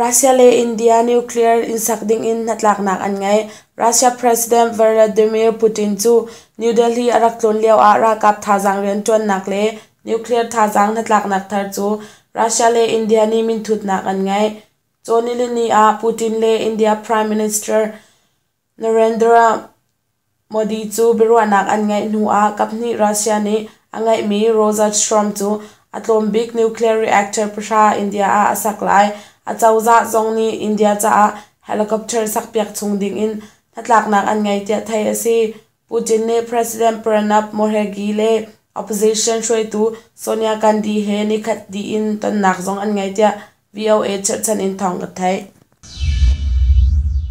รัสเซียและอินเดียนิวเคลียร์อินสักดิ้งอินนัดลักนักอันไงรัสเซียประธานวลาดิมีร์ปูตินจูนิวเดลีอารักลุนเลียวอารักับท่าจังเรียนจวนนักเลี้ยนิวเคลียร์ท่าจังนัดลักนักทัดจูรัสเซียและอินเดียนิมินทุดนักอันไงจอนนี่นี่อาปูตินเลอินเดียพรีมินิสเตอร์นเรนดรามดิจูบรัวนักอันไงนูอากับนี่รัสเซียนี่อันไงมีโรซัตสตรอมจูอัตลมบิกนิวเคลียร์รีแอคเตอร์ประชาอินเดียอาสักไล achauza zongni india cha a helicopter sakpiak chungding in thatlaknak an ngai tia thai asi putin ne president pranab mukherjee le opposition shui tu sonia gandhi he ni khat di in tan nak zong an ngai tia voa chat chan in thong ka thai